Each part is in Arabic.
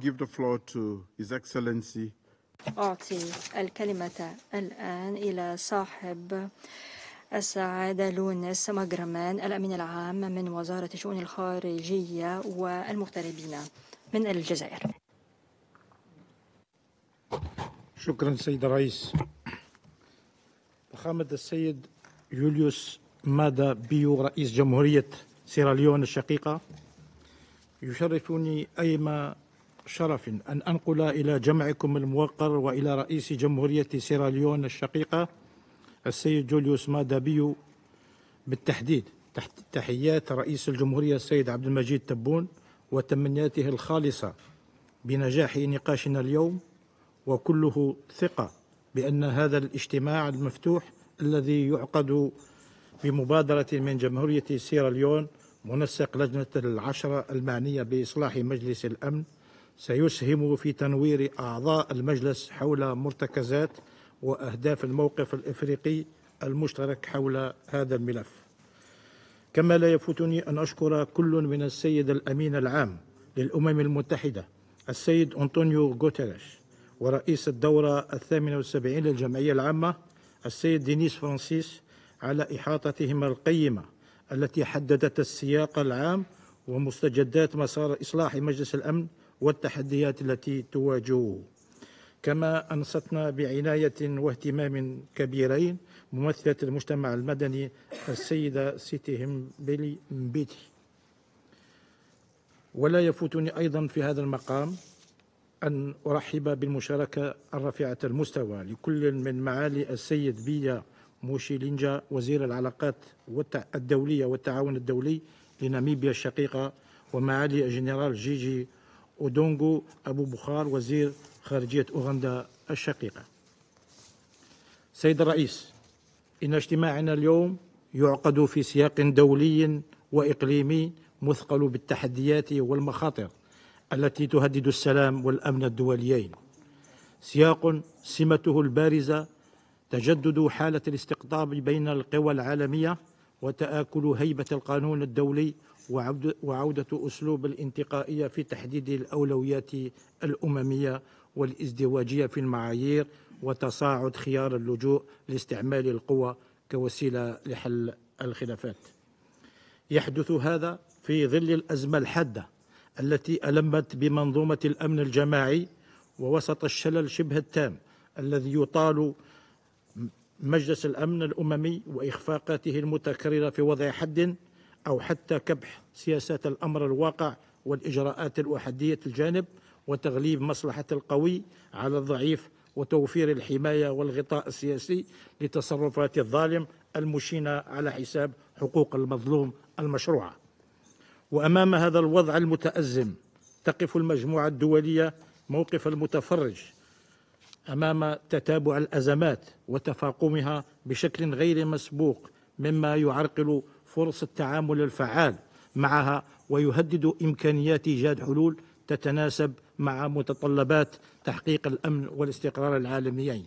give the floor to His Excellency. أعطي الكلمة الآن إلى صاحب السعادة لونس مجرمان الأمين العام من وزارة الشؤون الخارجية والمغتربين من الجزائر شكرا سيد الرئيس فخامة السيد يوليوس مادا بيو رئيس جمهورية سيراليون الشقيقة يشرفني أيما شرف أن أنقل إلى جمعكم الموقر وإلى رئيس جمهورية سيراليون الشقيقة السيد جوليوس مادابيو بالتحديد تحت تحيات رئيس الجمهورية السيد عبد المجيد تبون وتمنياته الخالصة بنجاح نقاشنا اليوم وكله ثقة بأن هذا الاجتماع المفتوح الذي يعقد بمبادرة من جمهورية سيراليون منسق لجنة العشرة المعنية بإصلاح مجلس الأمن سيسهم في تنوير أعضاء المجلس حول مرتكزات وأهداف الموقف الإفريقي المشترك حول هذا الملف كما لا يفوتني أن أشكر كل من السيد الأمين العام للأمم المتحدة السيد أنطونيو غوتيريش ورئيس الدورة الثامنة والسبعين للجمعية العامة السيد دينيس فرانسيس على إحاطتهما القيمة التي حددت السياق العام ومستجدات مسار إصلاح مجلس الأمن والتحديات التي تواجهه كما أنصتنا بعناية واهتمام كبيرين ممثلة المجتمع المدني السيدة سيتي همبيلي مبيتي ولا يفوتني أيضا في هذا المقام أن أرحب بالمشاركة الرفيعة المستوى لكل من معالي السيد بيا موشيلينجا وزير العلاقات الدولية والتعاون الدولي لناميبيا الشقيقة ومعالي الجنرال جيجي ودونغو أبو بخار وزير خارجية أوغندا الشقيقة سيد الرئيس إن اجتماعنا اليوم يعقد في سياق دولي وإقليمي مثقل بالتحديات والمخاطر التي تهدد السلام والأمن الدوليين سياق سمته البارزة تجدد حالة الاستقطاب بين القوى العالمية وتآكل هيبة القانون الدولي وعودة أسلوب الانتقائية في تحديد الأولويات الأممية والازدواجية في المعايير وتصاعد خيار اللجوء لاستعمال القوى كوسيلة لحل الخلافات يحدث هذا في ظل الأزمة الحادة التي ألمت بمنظومة الأمن الجماعي ووسط الشلل شبه التام الذي يطال مجلس الأمن الأممي وإخفاقاته المتكررة في وضع حد أو حتى كبح سياسات الأمر الواقع والإجراءات الوحدية الجانب وتغليب مصلحة القوي على الضعيف وتوفير الحماية والغطاء السياسي لتصرفات الظالم المشينة على حساب حقوق المظلوم المشروعة وأمام هذا الوضع المتأزم تقف المجموعة الدولية موقف المتفرج أمام تتابع الأزمات وتفاقمها بشكل غير مسبوق مما يعرقل فرص التعامل الفعال معها ويهدد إمكانيات إيجاد حلول تتناسب مع متطلبات تحقيق الأمن والاستقرار العالميين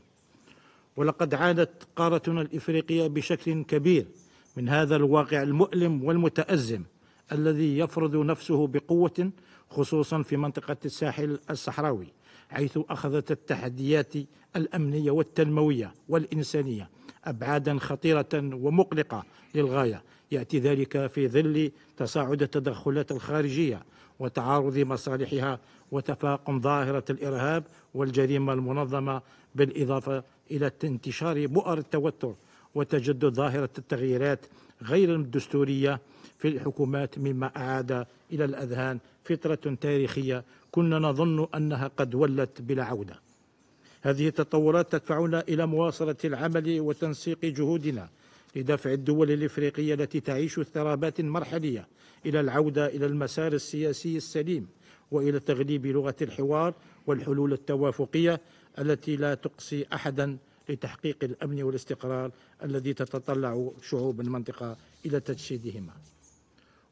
ولقد عانت قارتنا الإفريقية بشكل كبير من هذا الواقع المؤلم والمتأزم الذي يفرض نفسه بقوة خصوصا في منطقة الساحل الصحراوي حيث أخذت التحديات الأمنية والتنموية والإنسانية أبعادا خطيرة ومقلقة للغاية يأتي ذلك في ظل تصاعد التدخلات الخارجية وتعارض مصالحها وتفاقم ظاهرة الإرهاب والجريمة المنظمة بالإضافة إلى انتشار بؤر التوتر وتجدد ظاهرة التغييرات غير الدستورية في الحكومات مما أعاد إلى الأذهان فترة تاريخية كنا نظن أنها قد ولت بلا عودة هذه التطورات تدفعنا إلى مواصلة العمل وتنسيق جهودنا لدفع الدول الإفريقية التي تعيش اضطرابات مرحلية إلى العودة إلى المسار السياسي السليم وإلى تغليب لغة الحوار والحلول التوافقية التي لا تقصي أحدا لتحقيق الأمن والاستقرار الذي تتطلع شعوب المنطقة إلى تجسيدهما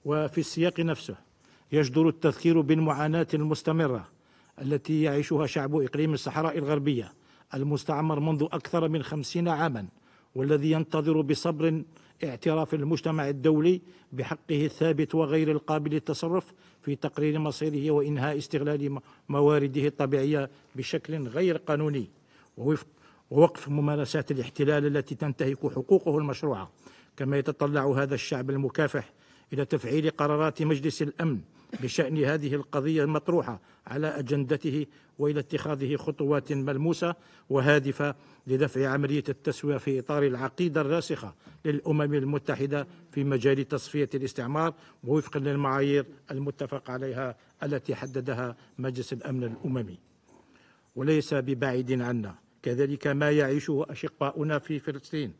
وفي السياق نفسه يجدر التذكير بالمعاناة المستمرة التي يعيشها شعب إقليم الصحراء الغربية المستعمر منذ أكثر من خمسين عاما والذي ينتظر بصبر اعتراف المجتمع الدولي بحقه الثابت وغير القابل للتصرف في تقرير مصيره وإنهاء استغلال موارده الطبيعية بشكل غير قانوني ووفق ووقف ممارسات الاحتلال التي تنتهك حقوقه المشروعة كما يتطلع هذا الشعب المكافح إلى تفعيل قرارات مجلس الأمن بشأن هذه القضية المطروحة على أجندته وإلى اتخاذه خطوات ملموسة وهادفة لدفع عملية التسوية في إطار العقيدة الراسخة للأمم المتحدة في مجال تصفية الاستعمار ووفقا للمعايير المتفق عليها التي حددها مجلس الأمن الأممي وليس ببعيد عنا كذلك ما يعيشه أشقاؤنا في فلسطين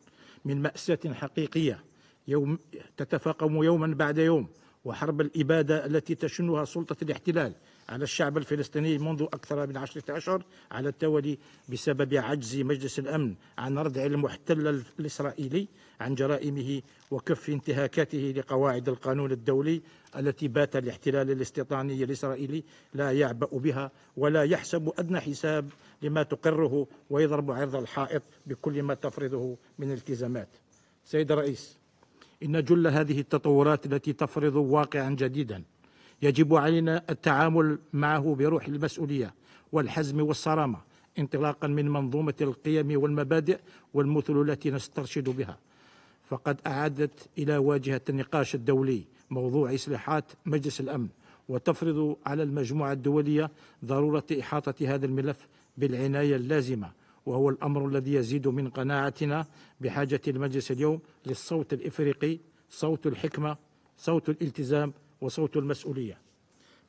من مأساة حقيقية يوم تتفاقم يوما بعد يوم وحرب الإبادة التي تشنها سلطة الاحتلال على الشعب الفلسطيني منذ أكثر من عشرة أشهر على التوالي بسبب عجز مجلس الأمن عن ردع المحتل الإسرائيلي عن جرائمه وكف انتهاكاته لقواعد القانون الدولي التي بات الاحتلال الاستيطاني الإسرائيلي لا يعبأ بها ولا يحسب أدنى حساب لما تقره ويضرب عرض الحائط بكل ما تفرضه من التزامات سيد الرئيس إن جل هذه التطورات التي تفرض واقعا جديدا يجب علينا التعامل معه بروح المسؤولية والحزم والصرامة انطلاقا من منظومة القيم والمبادئ والمثل التي نسترشد بها فقد أعادت إلى واجهة النقاش الدولي موضوع إصلاحات مجلس الأمن وتفرض على المجموعة الدولية ضرورة إحاطة هذا الملف بالعناية اللازمة وهو الأمر الذي يزيد من قناعتنا بحاجة المجلس اليوم للصوت الإفريقي صوت الحكمة صوت الالتزام وصوت المسؤولية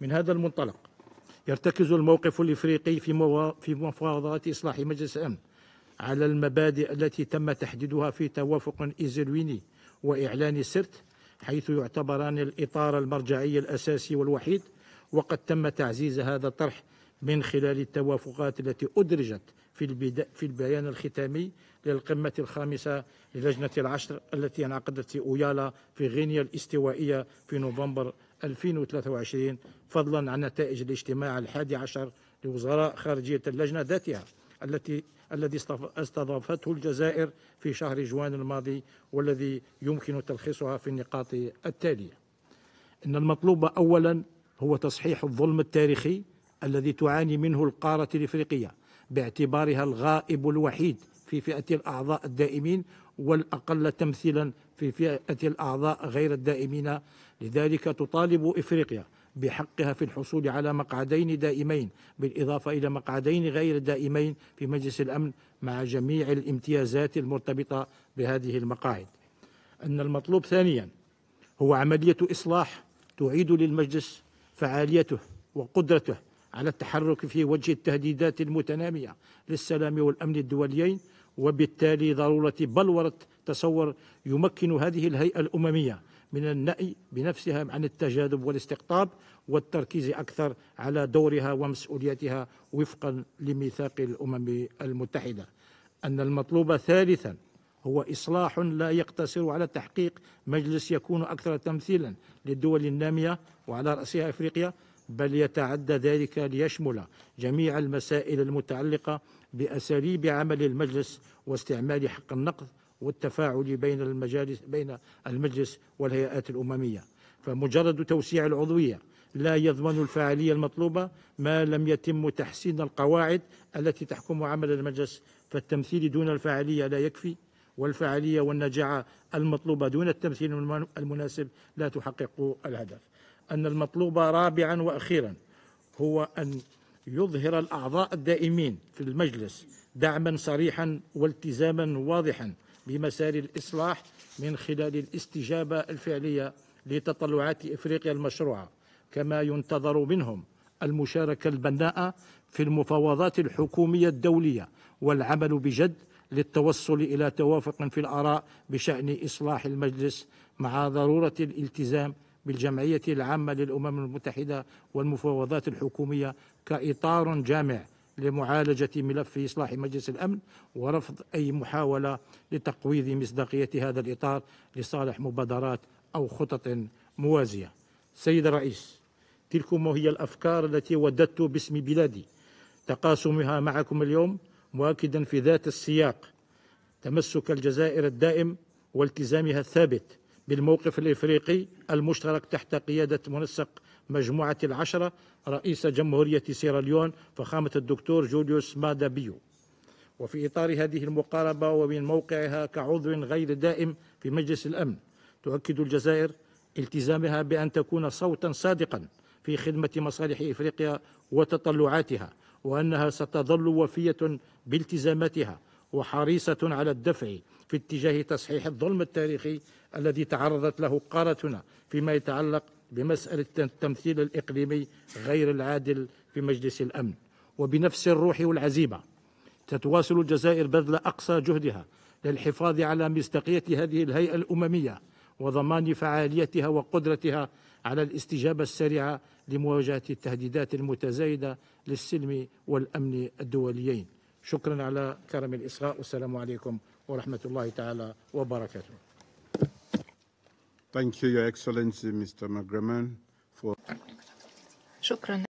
من هذا المنطلق يرتكز الموقف الإفريقي في في مفاوضات إصلاح مجلس الأمن على المبادئ التي تم تحديدها في توافق إيزلويني وإعلان سرت حيث يعتبران الإطار المرجعي الأساسي والوحيد وقد تم تعزيز هذا الطرح من خلال التوافقات التي أدرجت في, في البيان الختامي للقمة الخامسة للجنة العشر التي انعقدت في أويالا في غينيا الاستوائية في نوفمبر 2023 فضلا عن نتائج الاجتماع الحادي عشر لوزراء خارجية اللجنة ذاتها التي الذي استضافته الجزائر في شهر جوان الماضي والذي يمكن تلخيصها في النقاط التالية إن المطلوب أولا هو تصحيح الظلم التاريخي الذي تعاني منه القارة الإفريقية باعتبارها الغائب الوحيد في فئة الأعضاء الدائمين والأقل تمثيلا في فئة الأعضاء غير الدائمين لذلك تطالب إفريقيا بحقها في الحصول على مقعدين دائمين بالإضافة إلى مقعدين غير دائمين في مجلس الأمن مع جميع الامتيازات المرتبطة بهذه المقاعد أن المطلوب ثانيا هو عملية إصلاح تعيد للمجلس فعاليته وقدرته على التحرك في وجه التهديدات المتنامية للسلام والأمن الدوليين وبالتالي ضرورة بلورة تصور يمكن هذه الهيئة الأممية من النأي بنفسها عن التجاذب والاستقطاب والتركيز أكثر على دورها ومسؤوليتها وفقا لميثاق الأمم المتحدة أن المطلوب ثالثا هو إصلاح لا يقتصر على تحقيق مجلس يكون أكثر تمثيلا للدول النامية وعلى رأسها إفريقيا بل يتعدى ذلك ليشمل جميع المسائل المتعلقة بأساليب عمل المجلس واستعمال حق النقد والتفاعل بين المجالس بين المجلس والهيئات الأممية فمجرد توسيع العضوية لا يضمن الفعالية المطلوبة ما لم يتم تحسين القواعد التي تحكم عمل المجلس فالتمثيل دون الفعالية لا يكفي والفعالية والنجاعة المطلوبة دون التمثيل المناسب لا تحقق الهدف أن المطلوب رابعا وأخيرا هو أن يظهر الأعضاء الدائمين في المجلس دعما صريحا والتزاما واضحا بمسار الإصلاح من خلال الاستجابة الفعلية لتطلعات إفريقيا المشروعة كما ينتظر منهم المشاركة البناءة في المفاوضات الحكومية الدولية والعمل بجد للتوصل إلى توافق في الآراء بشأن إصلاح المجلس مع ضرورة الالتزام بالجمعية العامة للأمم المتحدة والمفاوضات الحكومية كإطار جامع لمعالجة ملف إصلاح مجلس الأمن ورفض أي محاولة لتقويض مصداقية هذا الإطار لصالح مبادرات أو خطط موازية سيد الرئيس تلكم هي الأفكار التي وددت باسم بلادي تقاسمها معكم اليوم مؤكدا في ذات السياق تمسك الجزائر الدائم والتزامها الثابت بالموقف الإفريقي المشترك تحت قيادة منسق مجموعة العشرة رئيس جمهورية سيراليون فخامة الدكتور جوليوس مادا بيو وفي إطار هذه المقاربة ومن موقعها كعضو غير دائم في مجلس الأمن تؤكد الجزائر التزامها بأن تكون صوتا صادقا في خدمة مصالح إفريقيا وتطلعاتها وأنها ستظل وفية بالتزاماتها وحريصة على الدفع في اتجاه تصحيح الظلم التاريخي الذي تعرضت له قارتنا فيما يتعلق بمسألة التمثيل الإقليمي غير العادل في مجلس الأمن وبنفس الروح والعزيمة تتواصل الجزائر بذل أقصى جهدها للحفاظ على مصداقية هذه الهيئة الأممية وضمان فعاليتها وقدرتها على الاستجابة السريعة لمواجهة التهديدات المتزايدة للسلم والأمن الدوليين شكرا على كرم الإصغاء والسلام عليكم ورحمة الله تعالى وبركاته Thank you, Your Excellency, Mr. McGraman, for... شكرا